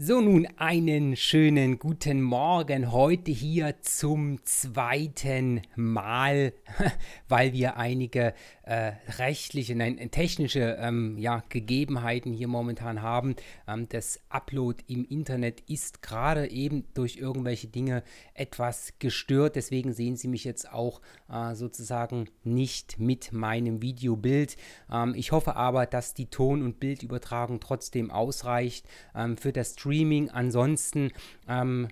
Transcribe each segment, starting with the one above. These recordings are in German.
So, nun einen schönen guten Morgen heute hier zum zweiten Mal, weil wir einige äh, rechtliche, nein, technische ähm, ja, Gegebenheiten hier momentan haben. Ähm, das Upload im Internet ist gerade eben durch irgendwelche Dinge etwas gestört. Deswegen sehen Sie mich jetzt auch äh, sozusagen nicht mit meinem Videobild. Ähm, ich hoffe aber, dass die Ton- und Bildübertragung trotzdem ausreicht ähm, für das Stream Streaming. Ansonsten ähm,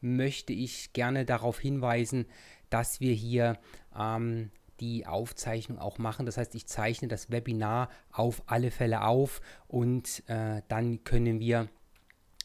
möchte ich gerne darauf hinweisen, dass wir hier ähm, die Aufzeichnung auch machen. Das heißt, ich zeichne das Webinar auf alle Fälle auf und äh, dann können wir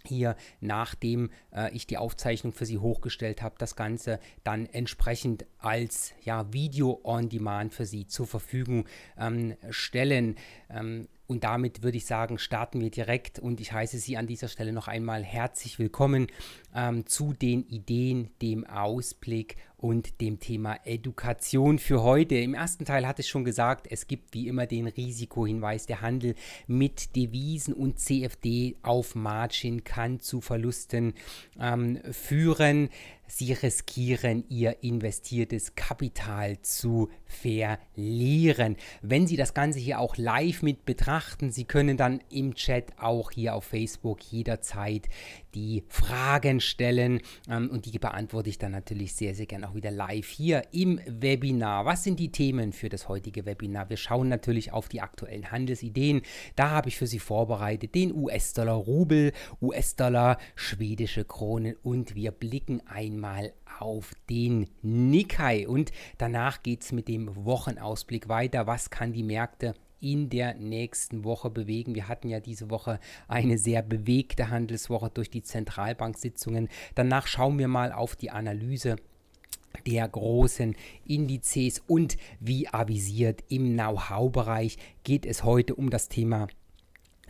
hier, nachdem äh, ich die Aufzeichnung für Sie hochgestellt habe, das Ganze dann entsprechend als ja, Video on Demand für Sie zur Verfügung ähm, stellen. Ähm, und damit würde ich sagen, starten wir direkt und ich heiße Sie an dieser Stelle noch einmal herzlich willkommen ähm, zu den Ideen, dem Ausblick und dem Thema Education für heute. Im ersten Teil hatte ich schon gesagt, es gibt wie immer den Risikohinweis, der Handel mit Devisen und CFD auf Margin kann zu Verlusten ähm, führen. Sie riskieren ihr investiertes Kapital zu verlieren. Wenn Sie das Ganze hier auch live mit betrachten, Sie können dann im Chat auch hier auf Facebook jederzeit die Fragen stellen ähm, und die beantworte ich dann natürlich sehr, sehr gerne auch wieder live hier im Webinar. Was sind die Themen für das heutige Webinar? Wir schauen natürlich auf die aktuellen Handelsideen. Da habe ich für Sie vorbereitet den US-Dollar, Rubel, US-Dollar, schwedische Kronen und wir blicken einmal auf den Nikkei und danach geht es mit dem Wochenausblick weiter. Was kann die Märkte in der nächsten Woche bewegen. Wir hatten ja diese Woche eine sehr bewegte Handelswoche durch die Zentralbanksitzungen. Danach schauen wir mal auf die Analyse der großen Indizes und wie avisiert im Know-how-Bereich geht es heute um das Thema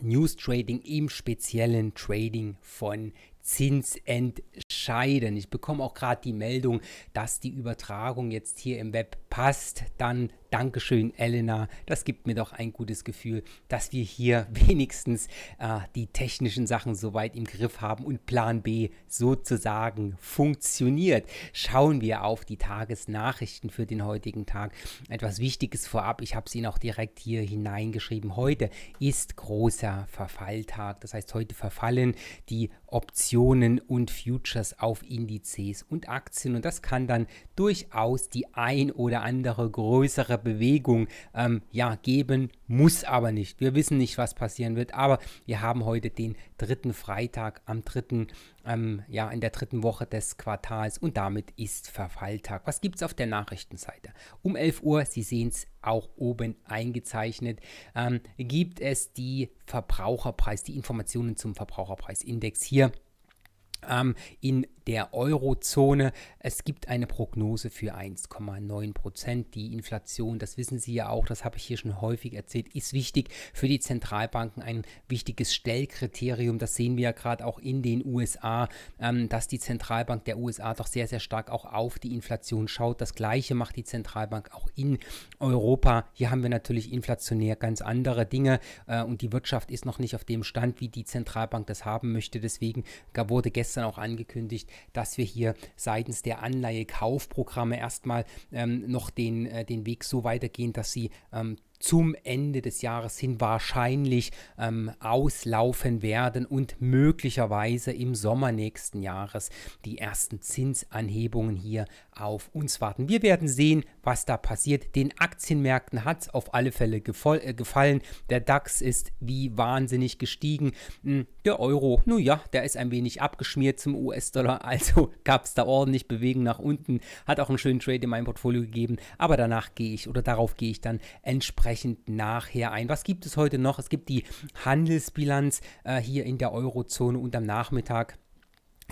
News Trading im speziellen Trading von Zinsentscheiden. Ich bekomme auch gerade die Meldung, dass die Übertragung jetzt hier im Web passt. Dann Dankeschön, Elena. Das gibt mir doch ein gutes Gefühl, dass wir hier wenigstens äh, die technischen Sachen soweit im Griff haben und Plan B sozusagen funktioniert. Schauen wir auf die Tagesnachrichten für den heutigen Tag. Etwas Wichtiges vorab, ich habe es Ihnen auch direkt hier hineingeschrieben. Heute ist großer Verfalltag. Das heißt, heute verfallen die Optionen und Futures auf Indizes und Aktien. Und das kann dann durchaus die ein oder andere größere Bewegung ähm, ja, geben, muss aber nicht. Wir wissen nicht, was passieren wird, aber wir haben heute den dritten Freitag am dritten, ähm, ja, in der dritten Woche des Quartals und damit ist Verfalltag. Was gibt es auf der Nachrichtenseite? Um 11 Uhr, Sie sehen es auch oben eingezeichnet, ähm, gibt es die Verbraucherpreis, die Informationen zum Verbraucherpreisindex hier ähm, in der Eurozone. Es gibt eine Prognose für 1,9 Prozent. Die Inflation, das wissen Sie ja auch, das habe ich hier schon häufig erzählt, ist wichtig für die Zentralbanken ein wichtiges Stellkriterium. Das sehen wir ja gerade auch in den USA, ähm, dass die Zentralbank der USA doch sehr, sehr stark auch auf die Inflation schaut. Das gleiche macht die Zentralbank auch in Europa. Hier haben wir natürlich inflationär ganz andere Dinge äh, und die Wirtschaft ist noch nicht auf dem Stand, wie die Zentralbank das haben möchte. Deswegen wurde gestern auch angekündigt, dass wir hier seitens der Anleihekaufprogramme erstmal ähm, noch den, äh, den Weg so weitergehen, dass sie ähm, zum Ende des Jahres hin wahrscheinlich ähm, auslaufen werden und möglicherweise im Sommer nächsten Jahres die ersten Zinsanhebungen hier auf uns warten. Wir werden sehen, was da passiert. Den Aktienmärkten hat es auf alle Fälle äh, gefallen. Der DAX ist wie wahnsinnig gestiegen. Hm, der Euro, nun ja, der ist ein wenig abgeschmiert zum US-Dollar, also gab es da ordentlich Bewegung nach unten. Hat auch einen schönen Trade in meinem Portfolio gegeben, aber danach gehe ich oder darauf gehe ich dann entsprechend entsprechend nachher ein. Was gibt es heute noch? Es gibt die Handelsbilanz äh, hier in der Eurozone und am Nachmittag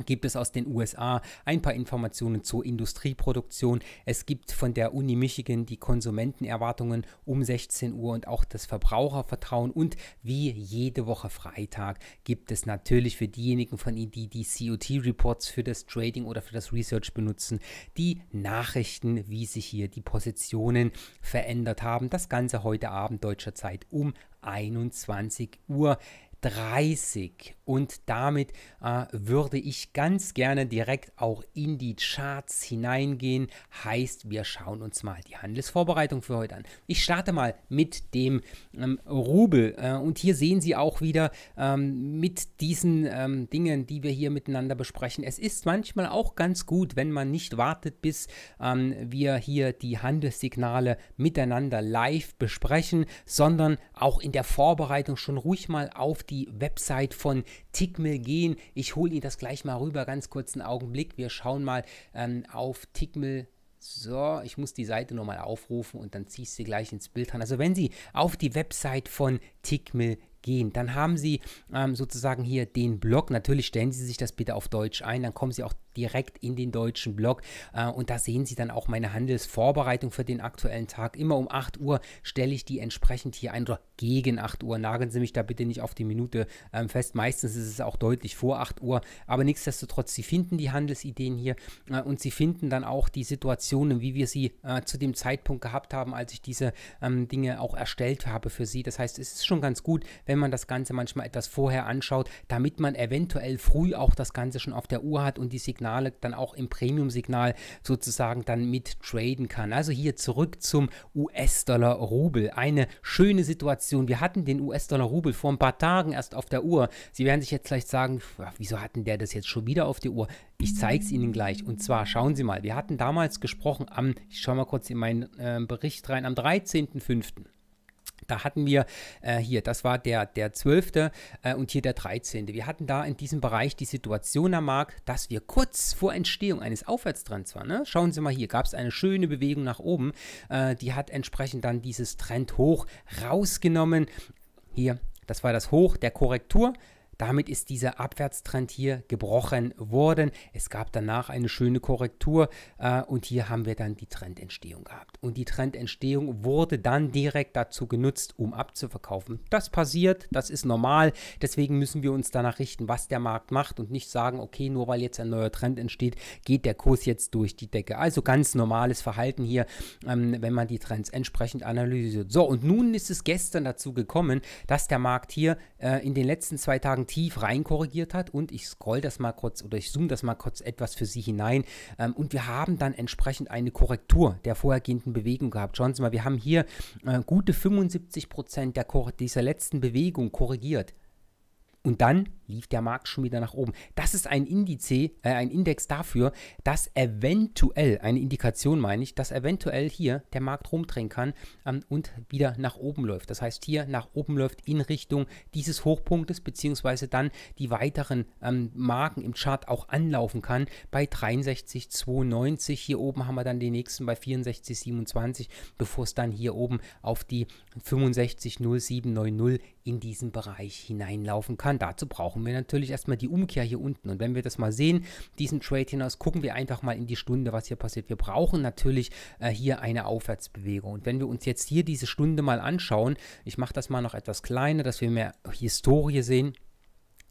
gibt es aus den USA ein paar Informationen zur Industrieproduktion. Es gibt von der Uni Michigan die Konsumentenerwartungen um 16 Uhr und auch das Verbrauchervertrauen. Und wie jede Woche Freitag gibt es natürlich für diejenigen von Ihnen, die die COT-Reports für das Trading oder für das Research benutzen, die Nachrichten, wie sich hier die Positionen verändert haben. Das Ganze heute Abend deutscher Zeit um 21 Uhr. 30. Und damit äh, würde ich ganz gerne direkt auch in die Charts hineingehen. Heißt, wir schauen uns mal die Handelsvorbereitung für heute an. Ich starte mal mit dem ähm, Rubel. Äh, und hier sehen Sie auch wieder ähm, mit diesen ähm, Dingen, die wir hier miteinander besprechen. Es ist manchmal auch ganz gut, wenn man nicht wartet, bis ähm, wir hier die Handelssignale miteinander live besprechen, sondern auch in der Vorbereitung schon ruhig mal auf die die Website von Tickmill gehen. Ich hole Ihnen das gleich mal rüber, ganz kurz einen Augenblick. Wir schauen mal ähm, auf Tickmill. So, ich muss die Seite nochmal aufrufen und dann ziehe ich sie gleich ins Bild ran. Also wenn Sie auf die Website von Tickmill gehen. Dann haben Sie ähm, sozusagen hier den Blog. Natürlich stellen Sie sich das bitte auf Deutsch ein, dann kommen Sie auch direkt in den deutschen Blog. Äh, und da sehen Sie dann auch meine Handelsvorbereitung für den aktuellen Tag. Immer um 8 Uhr stelle ich die entsprechend hier ein, oder gegen 8 Uhr. Nageln Sie mich da bitte nicht auf die Minute ähm, fest. Meistens ist es auch deutlich vor 8 Uhr. Aber nichtsdestotrotz, Sie finden die Handelsideen hier äh, und Sie finden dann auch die Situationen, wie wir sie äh, zu dem Zeitpunkt gehabt haben, als ich diese ähm, Dinge auch erstellt habe für Sie. Das heißt, es ist schon ganz gut, wenn man das Ganze manchmal etwas vorher anschaut, damit man eventuell früh auch das Ganze schon auf der Uhr hat und die Signale Signale dann auch im Premium-Signal sozusagen dann mit traden kann. Also hier zurück zum US-Dollar-Rubel. Eine schöne Situation. Wir hatten den US-Dollar-Rubel vor ein paar Tagen erst auf der Uhr. Sie werden sich jetzt vielleicht sagen, wieso hatten der das jetzt schon wieder auf der Uhr? Ich zeige es Ihnen gleich. Und zwar, schauen Sie mal, wir hatten damals gesprochen am, ich schaue mal kurz in meinen äh, Bericht rein, am 13.05. Da hatten wir äh, hier, das war der, der 12. Äh, und hier der 13. Wir hatten da in diesem Bereich die Situation am Markt, dass wir kurz vor Entstehung eines Aufwärtstrends waren. Ne? Schauen Sie mal hier, gab es eine schöne Bewegung nach oben. Äh, die hat entsprechend dann dieses Trend hoch rausgenommen. Hier, das war das Hoch der Korrektur. Damit ist dieser Abwärtstrend hier gebrochen worden. Es gab danach eine schöne Korrektur äh, und hier haben wir dann die Trendentstehung gehabt. Und die Trendentstehung wurde dann direkt dazu genutzt, um abzuverkaufen. Das passiert, das ist normal. Deswegen müssen wir uns danach richten, was der Markt macht und nicht sagen, okay, nur weil jetzt ein neuer Trend entsteht, geht der Kurs jetzt durch die Decke. Also ganz normales Verhalten hier, ähm, wenn man die Trends entsprechend analysiert. So, und nun ist es gestern dazu gekommen, dass der Markt hier äh, in den letzten zwei Tagen tief reinkorrigiert hat und ich scroll das mal kurz oder ich zoome das mal kurz etwas für Sie hinein ähm, und wir haben dann entsprechend eine Korrektur der vorhergehenden Bewegung gehabt. Schauen Sie mal, wir haben hier äh, gute 75 Prozent dieser letzten Bewegung korrigiert. Und dann lief der Markt schon wieder nach oben. Das ist ein Indiz, äh, ein Index dafür, dass eventuell, eine Indikation meine ich, dass eventuell hier der Markt rumdrehen kann ähm, und wieder nach oben läuft. Das heißt, hier nach oben läuft in Richtung dieses Hochpunktes, beziehungsweise dann die weiteren ähm, Marken im Chart auch anlaufen kann. Bei 63,92 hier oben haben wir dann den nächsten bei 64,27, bevor es dann hier oben auf die 65,0790 in diesen Bereich hineinlaufen kann kann. Dazu brauchen wir natürlich erstmal die Umkehr hier unten. Und wenn wir das mal sehen, diesen Trade hinaus, gucken wir einfach mal in die Stunde, was hier passiert. Wir brauchen natürlich äh, hier eine Aufwärtsbewegung. Und wenn wir uns jetzt hier diese Stunde mal anschauen, ich mache das mal noch etwas kleiner, dass wir mehr Historie sehen,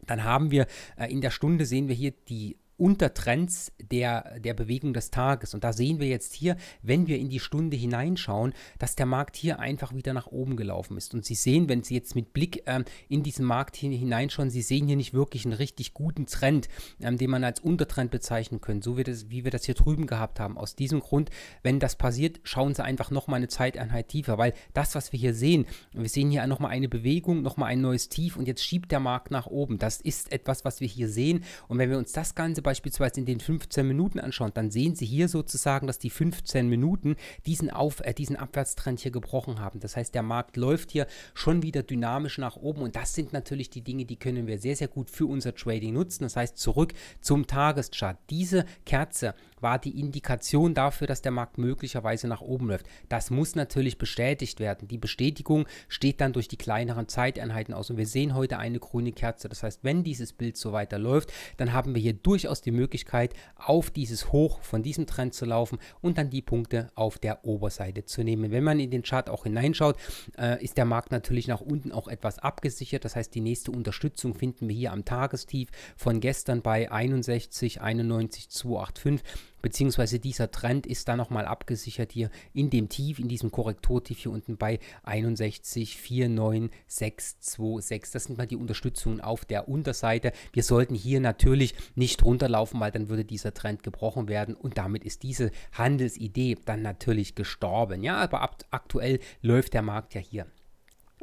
dann haben wir äh, in der Stunde sehen wir hier die Untertrends der, der Bewegung des Tages. Und da sehen wir jetzt hier, wenn wir in die Stunde hineinschauen, dass der Markt hier einfach wieder nach oben gelaufen ist. Und Sie sehen, wenn Sie jetzt mit Blick ähm, in diesen Markt hineinschauen, Sie sehen hier nicht wirklich einen richtig guten Trend, ähm, den man als Untertrend bezeichnen könnte, so wie, das, wie wir das hier drüben gehabt haben. Aus diesem Grund, wenn das passiert, schauen Sie einfach nochmal eine Zeiteinheit tiefer, weil das, was wir hier sehen, wir sehen hier nochmal eine Bewegung, nochmal ein neues Tief und jetzt schiebt der Markt nach oben. Das ist etwas, was wir hier sehen. Und wenn wir uns das Ganze bei beispielsweise in den 15 Minuten anschauen, dann sehen Sie hier sozusagen, dass die 15 Minuten diesen, Auf, äh, diesen Abwärtstrend hier gebrochen haben. Das heißt, der Markt läuft hier schon wieder dynamisch nach oben und das sind natürlich die Dinge, die können wir sehr, sehr gut für unser Trading nutzen. Das heißt, zurück zum Tageschart. Diese Kerze war die Indikation dafür, dass der Markt möglicherweise nach oben läuft. Das muss natürlich bestätigt werden. Die Bestätigung steht dann durch die kleineren Zeiteinheiten aus und wir sehen heute eine grüne Kerze. Das heißt, wenn dieses Bild so weiterläuft, dann haben wir hier durchaus durchaus die Möglichkeit, auf dieses Hoch von diesem Trend zu laufen und dann die Punkte auf der Oberseite zu nehmen. Wenn man in den Chart auch hineinschaut, äh, ist der Markt natürlich nach unten auch etwas abgesichert. Das heißt, die nächste Unterstützung finden wir hier am Tagestief von gestern bei 61, 91, 285 beziehungsweise dieser Trend ist dann nochmal abgesichert hier in dem Tief, in diesem Korrekturtief hier unten bei 61,49626. Das sind mal die Unterstützungen auf der Unterseite. Wir sollten hier natürlich nicht runterlaufen, weil dann würde dieser Trend gebrochen werden und damit ist diese Handelsidee dann natürlich gestorben. Ja, aber ab, aktuell läuft der Markt ja hier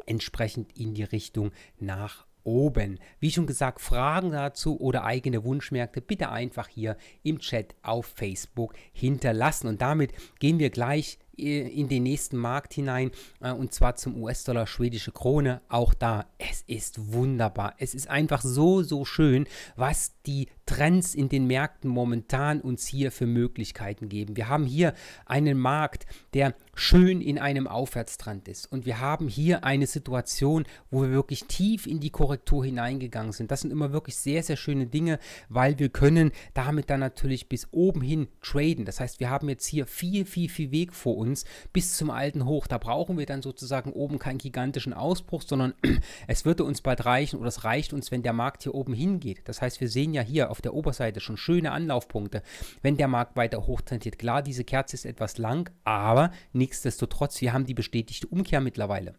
entsprechend in die Richtung nach oben. Wie schon gesagt, Fragen dazu oder eigene Wunschmärkte bitte einfach hier im Chat auf Facebook hinterlassen. Und damit gehen wir gleich äh, in den nächsten Markt hinein äh, und zwar zum US-Dollar schwedische Krone. Auch da, es ist wunderbar. Es ist einfach so, so schön, was die Trends in den Märkten momentan uns hier für Möglichkeiten geben. Wir haben hier einen Markt, der schön in einem Aufwärtstrend ist. Und wir haben hier eine Situation, wo wir wirklich tief in die Korrektur hineingegangen sind. Das sind immer wirklich sehr, sehr schöne Dinge, weil wir können damit dann natürlich bis oben hin traden. Das heißt, wir haben jetzt hier viel, viel, viel Weg vor uns bis zum alten Hoch. Da brauchen wir dann sozusagen oben keinen gigantischen Ausbruch, sondern es würde uns bald reichen oder es reicht uns, wenn der Markt hier oben hingeht. Das heißt, wir sehen ja hier auf auf der Oberseite schon schöne Anlaufpunkte. Wenn der Markt weiter hoch hochtendiert, klar, diese Kerze ist etwas lang, aber nichtsdestotrotz, wir haben die bestätigte Umkehr mittlerweile.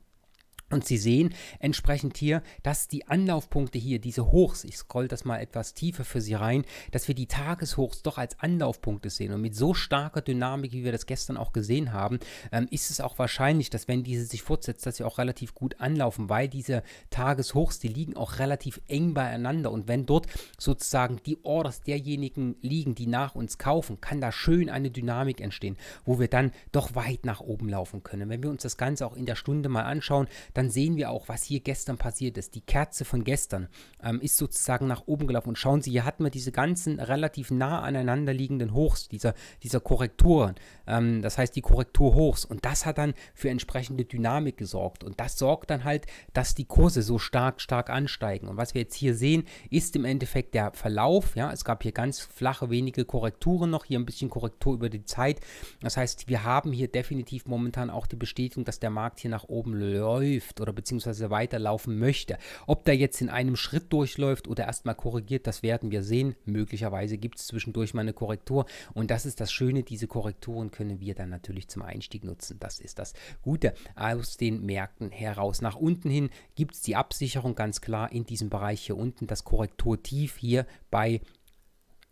Und Sie sehen entsprechend hier, dass die Anlaufpunkte hier, diese Hochs, ich scroll das mal etwas tiefer für Sie rein, dass wir die Tageshochs doch als Anlaufpunkte sehen. Und mit so starker Dynamik, wie wir das gestern auch gesehen haben, ähm, ist es auch wahrscheinlich, dass wenn diese sich fortsetzt, dass sie auch relativ gut anlaufen, weil diese Tageshochs, die liegen auch relativ eng beieinander. Und wenn dort sozusagen die Orders derjenigen liegen, die nach uns kaufen, kann da schön eine Dynamik entstehen, wo wir dann doch weit nach oben laufen können. Wenn wir uns das Ganze auch in der Stunde mal anschauen, dann sehen wir auch, was hier gestern passiert ist. Die Kerze von gestern ähm, ist sozusagen nach oben gelaufen. Und schauen Sie, hier hatten wir diese ganzen relativ nah aneinander liegenden Hochs, dieser, dieser Korrekturen. Ähm, das heißt, die Korrektur Hochs. Und das hat dann für entsprechende Dynamik gesorgt. Und das sorgt dann halt, dass die Kurse so stark, stark ansteigen. Und was wir jetzt hier sehen, ist im Endeffekt der Verlauf. Ja, es gab hier ganz flache, wenige Korrekturen noch, hier ein bisschen Korrektur über die Zeit. Das heißt, wir haben hier definitiv momentan auch die Bestätigung, dass der Markt hier nach oben läuft läuft oder beziehungsweise weiterlaufen möchte. Ob der jetzt in einem Schritt durchläuft oder erstmal korrigiert, das werden wir sehen. Möglicherweise gibt es zwischendurch mal eine Korrektur und das ist das Schöne, diese Korrekturen können wir dann natürlich zum Einstieg nutzen. Das ist das Gute aus den Märkten heraus. Nach unten hin gibt es die Absicherung ganz klar in diesem Bereich hier unten, das Korrekturtief hier bei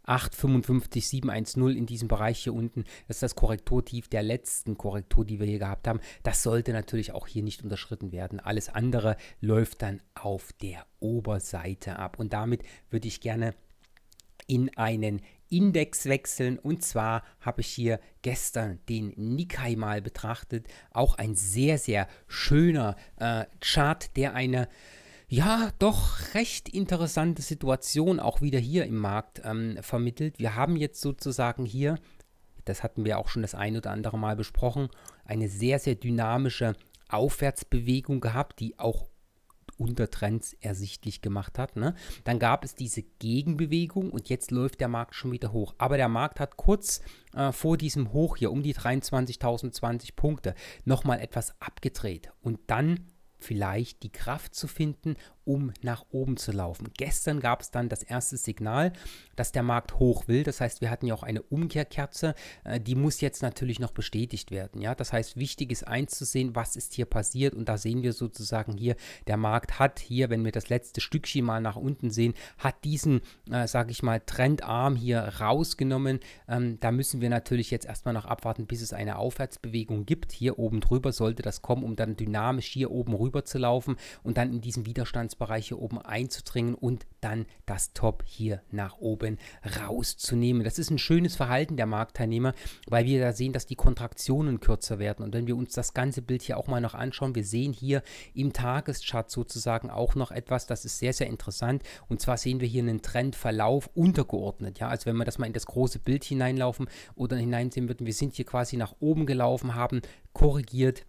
855, 710 in diesem Bereich hier unten. Das ist das Korrekturtief der letzten Korrektur, die wir hier gehabt haben. Das sollte natürlich auch hier nicht unterschritten werden. Alles andere läuft dann auf der Oberseite ab. Und damit würde ich gerne in einen Index wechseln. Und zwar habe ich hier gestern den Nikkei mal betrachtet. Auch ein sehr, sehr schöner äh, Chart, der eine ja, doch recht interessante Situation auch wieder hier im Markt ähm, vermittelt. Wir haben jetzt sozusagen hier, das hatten wir auch schon das ein oder andere Mal besprochen, eine sehr, sehr dynamische Aufwärtsbewegung gehabt, die auch Untertrends ersichtlich gemacht hat. Ne? Dann gab es diese Gegenbewegung und jetzt läuft der Markt schon wieder hoch. Aber der Markt hat kurz äh, vor diesem Hoch hier um die 23.020 Punkte nochmal etwas abgedreht und dann vielleicht die Kraft zu finden um nach oben zu laufen. Gestern gab es dann das erste Signal, dass der Markt hoch will. Das heißt, wir hatten ja auch eine Umkehrkerze. Äh, die muss jetzt natürlich noch bestätigt werden. Ja? Das heißt, wichtig ist einzusehen, was ist hier passiert. Und da sehen wir sozusagen hier, der Markt hat hier, wenn wir das letzte Stückchen mal nach unten sehen, hat diesen, äh, sage ich mal, Trendarm hier rausgenommen. Ähm, da müssen wir natürlich jetzt erstmal noch abwarten, bis es eine Aufwärtsbewegung gibt. Hier oben drüber sollte das kommen, um dann dynamisch hier oben rüber zu laufen und dann in diesem Widerstands Einsatzbereich hier oben einzudringen und dann das Top hier nach oben rauszunehmen. Das ist ein schönes Verhalten der Marktteilnehmer, weil wir da sehen, dass die Kontraktionen kürzer werden. Und wenn wir uns das ganze Bild hier auch mal noch anschauen, wir sehen hier im Tageschart sozusagen auch noch etwas, das ist sehr, sehr interessant. Und zwar sehen wir hier einen Trendverlauf untergeordnet. Ja, also wenn wir das mal in das große Bild hineinlaufen oder hineinsehen würden, wir sind hier quasi nach oben gelaufen, haben korrigiert,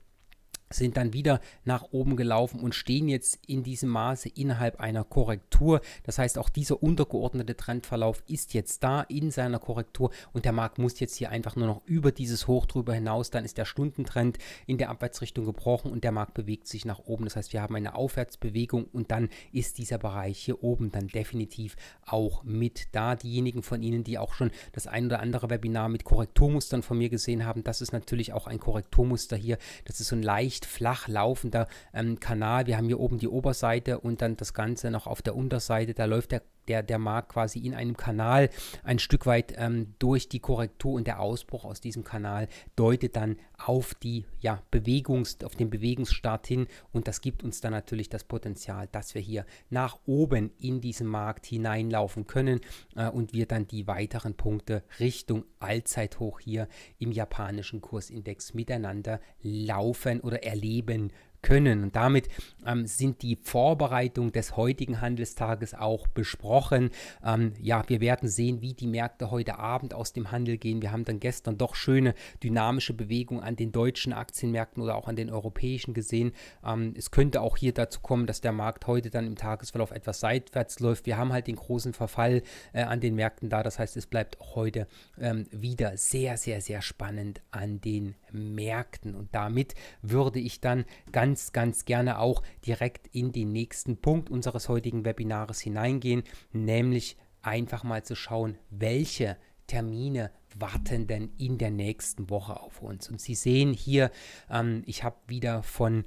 sind dann wieder nach oben gelaufen und stehen jetzt in diesem Maße innerhalb einer Korrektur. Das heißt, auch dieser untergeordnete Trendverlauf ist jetzt da in seiner Korrektur und der Markt muss jetzt hier einfach nur noch über dieses Hoch drüber hinaus. Dann ist der Stundentrend in der Abwärtsrichtung gebrochen und der Markt bewegt sich nach oben. Das heißt, wir haben eine Aufwärtsbewegung und dann ist dieser Bereich hier oben dann definitiv auch mit da. Diejenigen von Ihnen, die auch schon das ein oder andere Webinar mit Korrekturmustern von mir gesehen haben, das ist natürlich auch ein Korrekturmuster hier. Das ist so ein leicht leicht flach laufender ähm, Kanal. Wir haben hier oben die Oberseite und dann das Ganze noch auf der Unterseite. Da läuft der der, der Markt quasi in einem Kanal ein Stück weit ähm, durch die Korrektur und der Ausbruch aus diesem Kanal deutet dann auf die ja, Bewegungs, auf den Bewegungsstart hin und das gibt uns dann natürlich das Potenzial, dass wir hier nach oben in diesen Markt hineinlaufen können äh, und wir dann die weiteren Punkte Richtung Allzeithoch hier im japanischen Kursindex miteinander laufen oder erleben können können. Und damit ähm, sind die Vorbereitungen des heutigen Handelstages auch besprochen. Ähm, ja, wir werden sehen, wie die Märkte heute Abend aus dem Handel gehen. Wir haben dann gestern doch schöne dynamische Bewegungen an den deutschen Aktienmärkten oder auch an den europäischen gesehen. Ähm, es könnte auch hier dazu kommen, dass der Markt heute dann im Tagesverlauf etwas seitwärts läuft. Wir haben halt den großen Verfall äh, an den Märkten da. Das heißt, es bleibt auch heute ähm, wieder sehr, sehr, sehr spannend an den Märkten. Und damit würde ich dann ganz ganz, ganz gerne auch direkt in den nächsten Punkt unseres heutigen Webinars hineingehen, nämlich einfach mal zu schauen, welche Termine warten denn in der nächsten Woche auf uns. Und Sie sehen hier, ähm, ich habe wieder von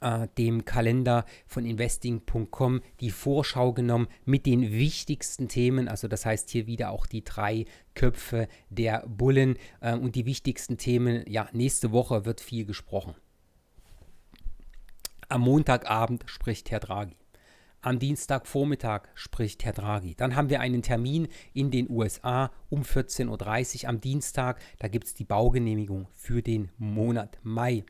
äh, dem Kalender von investing.com die Vorschau genommen mit den wichtigsten Themen. Also das heißt hier wieder auch die drei Köpfe der Bullen äh, und die wichtigsten Themen. Ja, nächste Woche wird viel gesprochen. Am Montagabend spricht Herr Draghi. Am Dienstagvormittag spricht Herr Draghi. Dann haben wir einen Termin in den USA um 14.30 Uhr am Dienstag. Da gibt es die Baugenehmigung für den Monat Mai.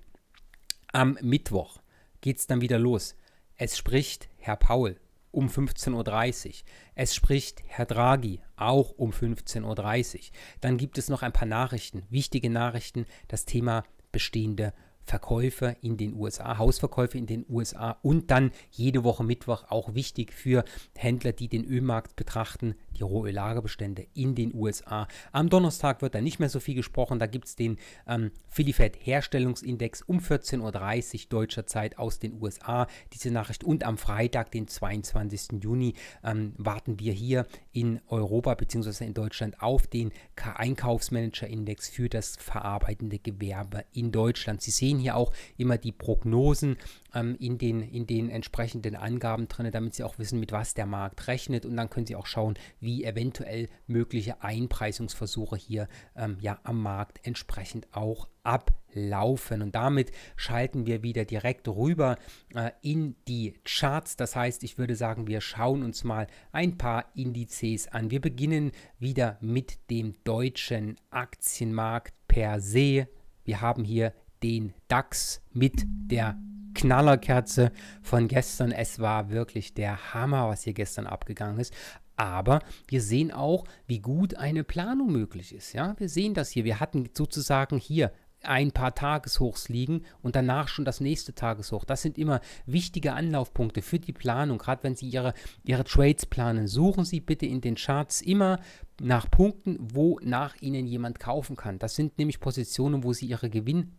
Am Mittwoch geht es dann wieder los. Es spricht Herr Paul um 15.30 Uhr. Es spricht Herr Draghi auch um 15.30 Uhr. Dann gibt es noch ein paar Nachrichten, wichtige Nachrichten, das Thema bestehende Verkäufe in den USA, Hausverkäufe in den USA und dann jede Woche Mittwoch auch wichtig für Händler, die den Ölmarkt betrachten, die Rohöl-Lagerbestände in den USA. Am Donnerstag wird da nicht mehr so viel gesprochen. Da gibt es den ähm, Filifed-Herstellungsindex um 14.30 Uhr deutscher Zeit aus den USA. Diese Nachricht und am Freitag, den 22. Juni, ähm, warten wir hier in Europa bzw. in Deutschland auf den Einkaufsmanager-Index für das verarbeitende Gewerbe in Deutschland. Sie sehen hier auch immer die Prognosen ähm, in, den, in den entsprechenden Angaben drin, damit Sie auch wissen, mit was der Markt rechnet. Und dann können Sie auch schauen, wie eventuell mögliche Einpreisungsversuche hier ähm, ja, am Markt entsprechend auch ablaufen. Und damit schalten wir wieder direkt rüber äh, in die Charts. Das heißt, ich würde sagen, wir schauen uns mal ein paar Indizes an. Wir beginnen wieder mit dem deutschen Aktienmarkt per se. Wir haben hier den DAX mit der Knallerkerze von gestern. Es war wirklich der Hammer, was hier gestern abgegangen ist. Aber wir sehen auch, wie gut eine Planung möglich ist. Ja, wir sehen das hier. Wir hatten sozusagen hier ein paar Tageshochs liegen und danach schon das nächste Tageshoch. Das sind immer wichtige Anlaufpunkte für die Planung. Gerade wenn Sie Ihre, Ihre Trades planen, suchen Sie bitte in den Charts immer nach Punkten, wo nach Ihnen jemand kaufen kann. Das sind nämlich Positionen, wo Sie Ihre Gewinn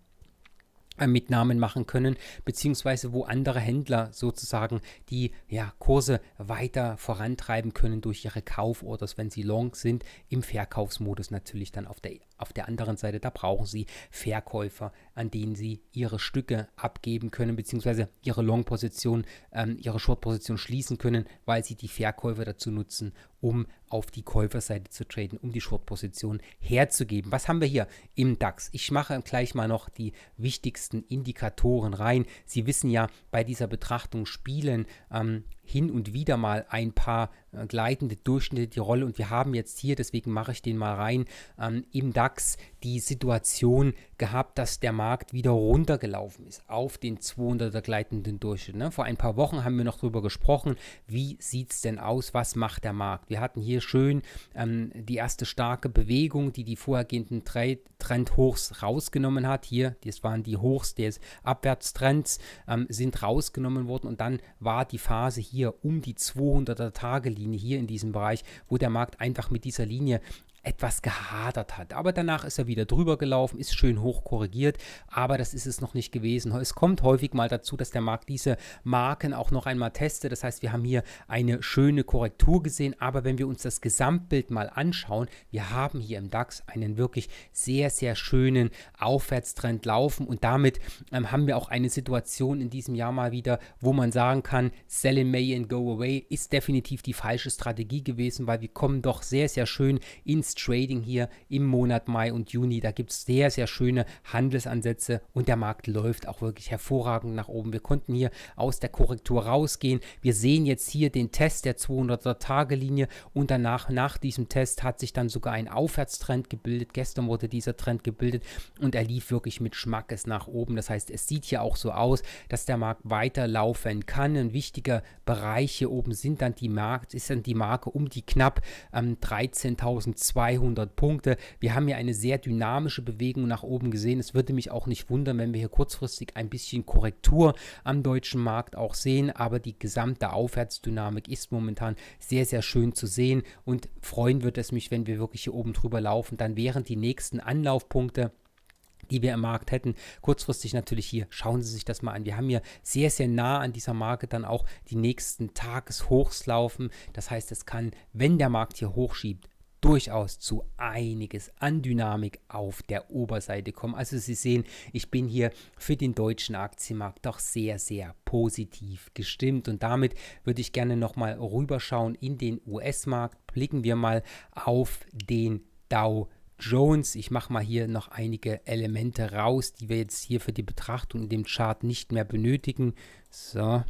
äh, mit Namen machen können, beziehungsweise wo andere Händler sozusagen die ja, Kurse weiter vorantreiben können durch ihre Kauforders, wenn sie long sind, im Verkaufsmodus natürlich dann auf der auf der anderen Seite, da brauchen sie Verkäufer, an denen sie ihre Stücke abgeben können, beziehungsweise ihre Long-Position, ähm, ihre Short-Position schließen können, weil sie die Verkäufer dazu nutzen, um auf die Käuferseite zu traden, um die Short-Position herzugeben. Was haben wir hier im DAX? Ich mache gleich mal noch die wichtigsten Indikatoren rein. Sie wissen ja, bei dieser Betrachtung spielen ähm, hin und wieder mal ein paar äh, gleitende Durchschnitte die Rolle. Und wir haben jetzt hier, deswegen mache ich den mal rein, ähm, im DAX die Situation, gehabt, dass der Markt wieder runtergelaufen ist auf den 200er gleitenden Durchschnitt. Ne? Vor ein paar Wochen haben wir noch darüber gesprochen, wie sieht es denn aus, was macht der Markt? Wir hatten hier schön ähm, die erste starke Bewegung, die die vorhergehenden Trendhochs rausgenommen hat. Hier, das waren die Hochs des Abwärtstrends, ähm, sind rausgenommen worden und dann war die Phase hier um die 200er Tage Linie hier in diesem Bereich, wo der Markt einfach mit dieser Linie etwas gehadert hat. Aber danach ist er wieder drüber gelaufen, ist schön hoch korrigiert, aber das ist es noch nicht gewesen. Es kommt häufig mal dazu, dass der Markt diese Marken auch noch einmal testet. Das heißt, wir haben hier eine schöne Korrektur gesehen, aber wenn wir uns das Gesamtbild mal anschauen, wir haben hier im DAX einen wirklich sehr, sehr schönen Aufwärtstrend laufen und damit ähm, haben wir auch eine Situation in diesem Jahr mal wieder, wo man sagen kann, sell in May and go away ist definitiv die falsche Strategie gewesen, weil wir kommen doch sehr, sehr schön ins Trading hier im Monat Mai und Juni. Da gibt es sehr, sehr schöne Handelsansätze und der Markt läuft auch wirklich hervorragend nach oben. Wir konnten hier aus der Korrektur rausgehen. Wir sehen jetzt hier den Test der 200er-Tage-Linie und danach, nach diesem Test, hat sich dann sogar ein Aufwärtstrend gebildet. Gestern wurde dieser Trend gebildet und er lief wirklich mit Schmackes nach oben. Das heißt, es sieht hier auch so aus, dass der Markt weiterlaufen kann. Ein wichtiger Bereich hier oben sind dann die Markt, ist dann die Marke um die knapp ähm, 13.200. 200 Punkte. Wir haben hier eine sehr dynamische Bewegung nach oben gesehen. Es würde mich auch nicht wundern, wenn wir hier kurzfristig ein bisschen Korrektur am deutschen Markt auch sehen, aber die gesamte Aufwärtsdynamik ist momentan sehr, sehr schön zu sehen und freuen würde es mich, wenn wir wirklich hier oben drüber laufen. Dann wären die nächsten Anlaufpunkte die wir im Markt hätten. Kurzfristig natürlich hier, schauen Sie sich das mal an. Wir haben hier sehr, sehr nah an dieser Marke dann auch die nächsten Tageshochs laufen. Das heißt, es kann, wenn der Markt hier hochschiebt, durchaus zu einiges an Dynamik auf der Oberseite kommen. Also Sie sehen, ich bin hier für den deutschen Aktienmarkt doch sehr, sehr positiv gestimmt. Und damit würde ich gerne nochmal rüberschauen in den US-Markt. Blicken wir mal auf den Dow Jones. Ich mache mal hier noch einige Elemente raus, die wir jetzt hier für die Betrachtung in dem Chart nicht mehr benötigen. So,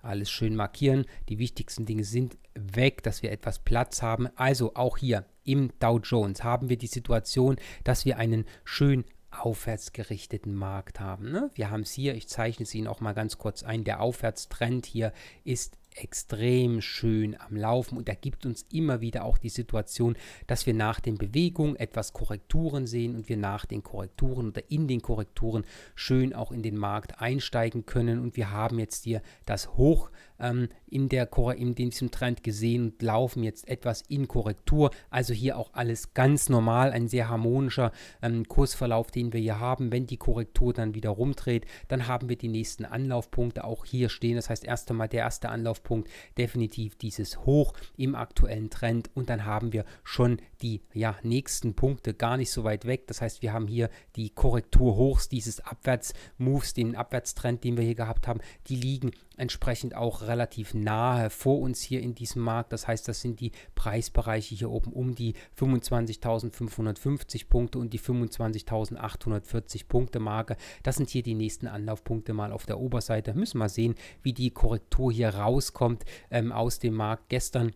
alles schön markieren. Die wichtigsten Dinge sind weg, dass wir etwas Platz haben. Also auch hier im Dow Jones haben wir die Situation, dass wir einen schön aufwärts gerichteten Markt haben. Ne? Wir haben es hier, ich zeichne es Ihnen auch mal ganz kurz ein, der Aufwärtstrend hier ist extrem schön am Laufen und ergibt uns immer wieder auch die Situation, dass wir nach den Bewegungen etwas Korrekturen sehen und wir nach den Korrekturen oder in den Korrekturen schön auch in den Markt einsteigen können und wir haben jetzt hier das Hoch ähm, in, der, in diesem Trend gesehen und laufen jetzt etwas in Korrektur, also hier auch alles ganz normal, ein sehr harmonischer ähm, Kursverlauf, den wir hier haben, wenn die Korrektur dann wieder rumdreht, dann haben wir die nächsten Anlaufpunkte auch hier stehen, das heißt erst einmal der erste Anlaufpunkt Zeitpunkt definitiv dieses Hoch im aktuellen Trend und dann haben wir schon die ja, nächsten Punkte gar nicht so weit weg. Das heißt, wir haben hier die Korrektur hochs dieses Abwärtsmoves, den Abwärtstrend, den wir hier gehabt haben, die liegen entsprechend auch relativ nahe vor uns hier in diesem Markt. Das heißt, das sind die Preisbereiche hier oben um die 25.550 Punkte und die 25.840 Punkte Marke. Das sind hier die nächsten Anlaufpunkte mal auf der Oberseite. Müssen wir mal sehen, wie die Korrektur hier rauskommt ähm, aus dem Markt gestern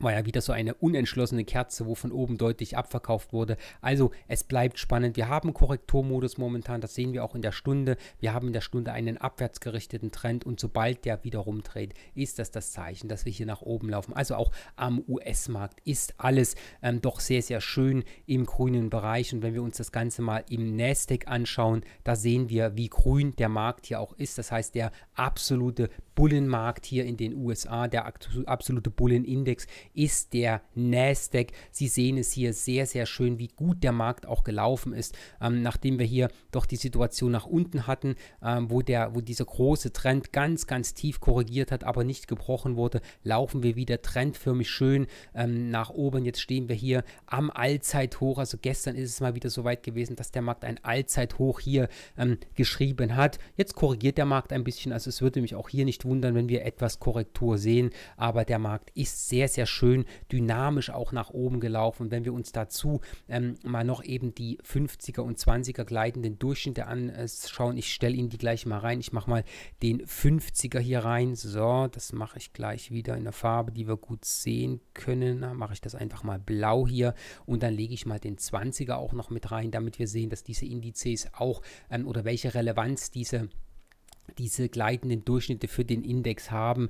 war ja wieder so eine unentschlossene Kerze, wo von oben deutlich abverkauft wurde. Also es bleibt spannend. Wir haben Korrekturmodus momentan, das sehen wir auch in der Stunde. Wir haben in der Stunde einen abwärts Trend und sobald der wieder rumdreht, ist das das Zeichen, dass wir hier nach oben laufen. Also auch am US-Markt ist alles ähm, doch sehr, sehr schön im grünen Bereich. Und wenn wir uns das Ganze mal im Nasdaq anschauen, da sehen wir, wie grün der Markt hier auch ist. Das heißt, der absolute Bullenmarkt hier in den USA, der absolute Bullenindex ist der Nasdaq. Sie sehen es hier sehr, sehr schön, wie gut der Markt auch gelaufen ist, ähm, nachdem wir hier doch die Situation nach unten hatten, ähm, wo, der, wo dieser große Trend ganz, ganz tief korrigiert hat, aber nicht gebrochen wurde, laufen wir wieder trendförmig schön ähm, nach oben. Jetzt stehen wir hier am Allzeithoch. Also gestern ist es mal wieder so weit gewesen, dass der Markt ein Allzeithoch hier ähm, geschrieben hat. Jetzt korrigiert der Markt ein bisschen, also es würde mich auch hier nicht wundern, wenn wir etwas Korrektur sehen, aber der Markt ist sehr, sehr schön schön dynamisch auch nach oben gelaufen. Und wenn wir uns dazu ähm, mal noch eben die 50er und 20er gleitenden Durchschnitte anschauen, ich stelle Ihnen die gleich mal rein. Ich mache mal den 50er hier rein. So, das mache ich gleich wieder in der Farbe, die wir gut sehen können. mache ich das einfach mal blau hier und dann lege ich mal den 20er auch noch mit rein, damit wir sehen, dass diese Indizes auch ähm, oder welche Relevanz diese diese gleitenden Durchschnitte für den Index haben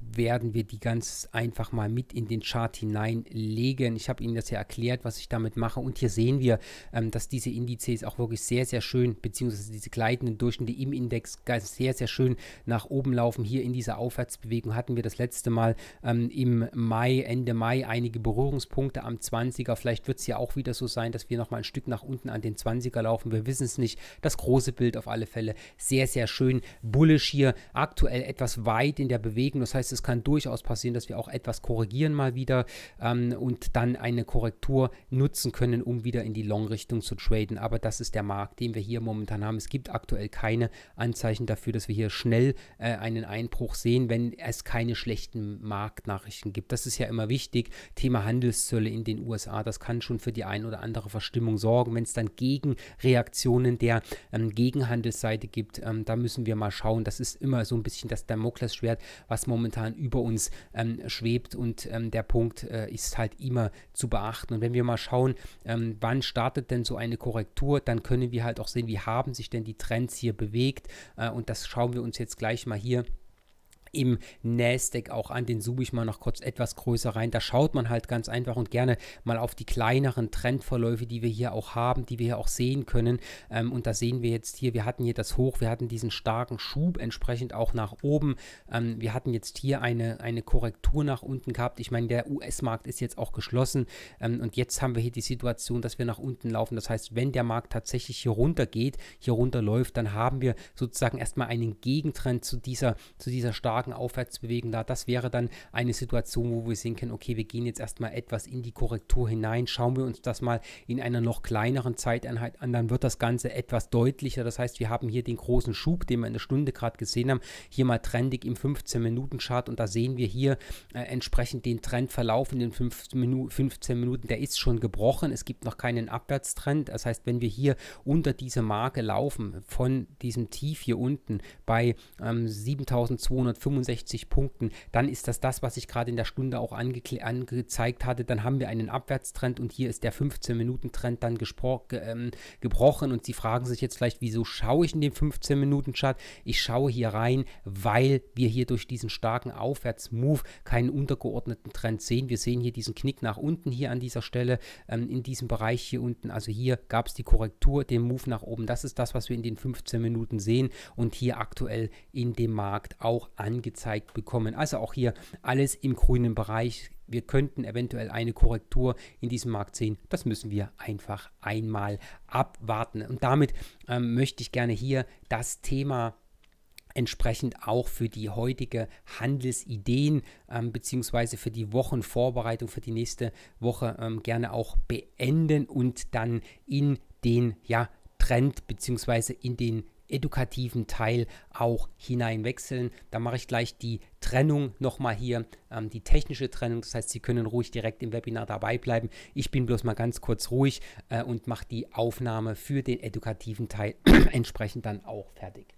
werden wir die ganz einfach mal mit in den Chart hineinlegen. Ich habe Ihnen das ja erklärt, was ich damit mache. Und hier sehen wir, ähm, dass diese Indizes auch wirklich sehr, sehr schön, beziehungsweise diese gleitenden Durchschnitte im Index sehr, sehr schön nach oben laufen. Hier in dieser Aufwärtsbewegung hatten wir das letzte Mal ähm, im Mai, Ende Mai einige Berührungspunkte am 20er. Vielleicht wird es ja auch wieder so sein, dass wir nochmal ein Stück nach unten an den 20er laufen. Wir wissen es nicht. Das große Bild auf alle Fälle sehr, sehr schön bullisch hier. Aktuell etwas weit in der Bewegung. Das heißt, heißt, es kann durchaus passieren, dass wir auch etwas korrigieren mal wieder ähm, und dann eine Korrektur nutzen können, um wieder in die Long-Richtung zu traden. Aber das ist der Markt, den wir hier momentan haben. Es gibt aktuell keine Anzeichen dafür, dass wir hier schnell äh, einen Einbruch sehen, wenn es keine schlechten Marktnachrichten gibt. Das ist ja immer wichtig. Thema Handelszölle in den USA, das kann schon für die ein oder andere Verstimmung sorgen, wenn es dann Gegenreaktionen der ähm, Gegenhandelsseite gibt. Ähm, da müssen wir mal schauen. Das ist immer so ein bisschen das Damoklesschwert, was momentan momentan über uns ähm, schwebt und ähm, der Punkt äh, ist halt immer zu beachten. Und wenn wir mal schauen, ähm, wann startet denn so eine Korrektur, dann können wir halt auch sehen, wie haben sich denn die Trends hier bewegt äh, und das schauen wir uns jetzt gleich mal hier an im Nasdaq auch an. Den zoome ich mal noch kurz etwas größer rein. Da schaut man halt ganz einfach und gerne mal auf die kleineren Trendverläufe, die wir hier auch haben, die wir hier auch sehen können. Ähm, und da sehen wir jetzt hier, wir hatten hier das Hoch, wir hatten diesen starken Schub entsprechend auch nach oben. Ähm, wir hatten jetzt hier eine, eine Korrektur nach unten gehabt. Ich meine, der US-Markt ist jetzt auch geschlossen. Ähm, und jetzt haben wir hier die Situation, dass wir nach unten laufen. Das heißt, wenn der Markt tatsächlich hier runter geht, hier runter läuft, dann haben wir sozusagen erstmal einen Gegentrend zu dieser, zu dieser starken Tagen aufwärts bewegen. Da, das wäre dann eine Situation, wo wir sehen können, okay, wir gehen jetzt erstmal etwas in die Korrektur hinein, schauen wir uns das mal in einer noch kleineren Zeiteinheit an, dann wird das Ganze etwas deutlicher. Das heißt, wir haben hier den großen Schub, den wir in der Stunde gerade gesehen haben, hier mal trendig im 15-Minuten-Chart und da sehen wir hier äh, entsprechend den Trendverlauf in den 15, 15 Minuten, der ist schon gebrochen. Es gibt noch keinen Abwärtstrend. Das heißt, wenn wir hier unter diese Marke laufen, von diesem Tief hier unten bei ähm, 7250, 65 Punkten, dann ist das das, was ich gerade in der Stunde auch ange angezeigt hatte. Dann haben wir einen Abwärtstrend und hier ist der 15-Minuten-Trend dann ge ähm, gebrochen und Sie fragen sich jetzt vielleicht, wieso schaue ich in den 15-Minuten-Chart? Ich schaue hier rein, weil wir hier durch diesen starken Aufwärts-Move keinen untergeordneten Trend sehen. Wir sehen hier diesen Knick nach unten hier an dieser Stelle, ähm, in diesem Bereich hier unten. Also hier gab es die Korrektur, den Move nach oben. Das ist das, was wir in den 15 Minuten sehen und hier aktuell in dem Markt auch angezeigt angezeigt bekommen. Also auch hier alles im grünen Bereich. Wir könnten eventuell eine Korrektur in diesem Markt sehen. Das müssen wir einfach einmal abwarten. Und damit ähm, möchte ich gerne hier das Thema entsprechend auch für die heutige Handelsideen ähm, beziehungsweise für die Wochenvorbereitung für die nächste Woche ähm, gerne auch beenden und dann in den ja, Trend bzw. in den edukativen Teil auch hineinwechseln. Da mache ich gleich die Trennung nochmal hier, ähm, die technische Trennung. Das heißt, Sie können ruhig direkt im Webinar dabei bleiben. Ich bin bloß mal ganz kurz ruhig äh, und mache die Aufnahme für den edukativen Teil entsprechend dann auch fertig.